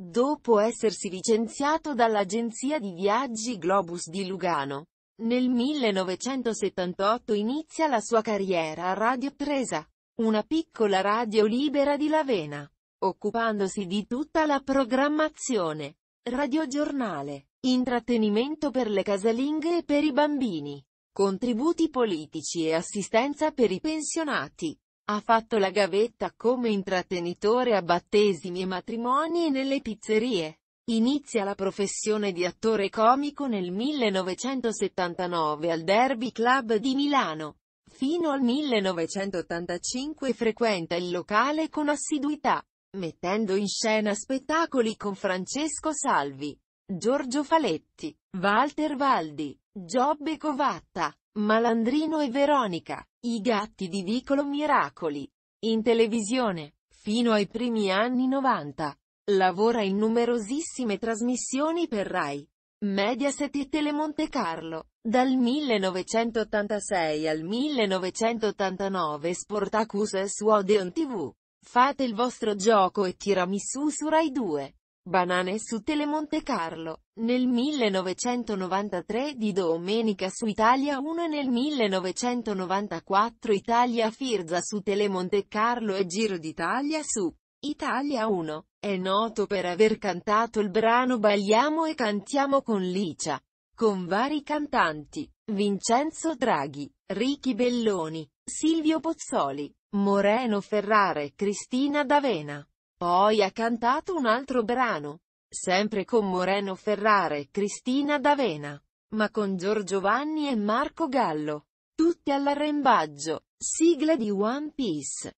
Dopo essersi licenziato dall'agenzia di viaggi Globus di Lugano, nel 1978 inizia la sua carriera a Radio Presa, una piccola radio libera di Lavena, occupandosi di tutta la programmazione, radiogiornale, intrattenimento per le casalinghe e per i bambini, contributi politici e assistenza per i pensionati. Ha fatto la gavetta come intrattenitore a battesimi e matrimoni e nelle pizzerie. Inizia la professione di attore comico nel 1979 al Derby Club di Milano. Fino al 1985 frequenta il locale con assiduità, mettendo in scena spettacoli con Francesco Salvi, Giorgio Faletti, Walter Valdi, Giobbe Covatta, Malandrino e Veronica. I gatti di Vicolo Miracoli. In televisione, fino ai primi anni 90, lavora in numerosissime trasmissioni per Rai, Mediaset e Telemonte Carlo. Dal 1986 al 1989 Sportacus e Suodeon TV. Fate il vostro gioco e tirami su su Rai 2. Banane su Telemonte Carlo, nel 1993 di Domenica su Italia 1 e nel 1994 Italia Firza su Telemonte Carlo e Giro d'Italia su Italia 1. È noto per aver cantato il brano Balliamo e cantiamo con Licia, con vari cantanti, Vincenzo Draghi, Ricky Belloni, Silvio Pozzoli, Moreno Ferrare e Cristina D'Avena. Poi ha cantato un altro brano, sempre con Moreno Ferrare e Cristina D'Avena, ma con Giorgio Vanni e Marco Gallo. Tutti all'arrembaggio. Sigla di One Piece.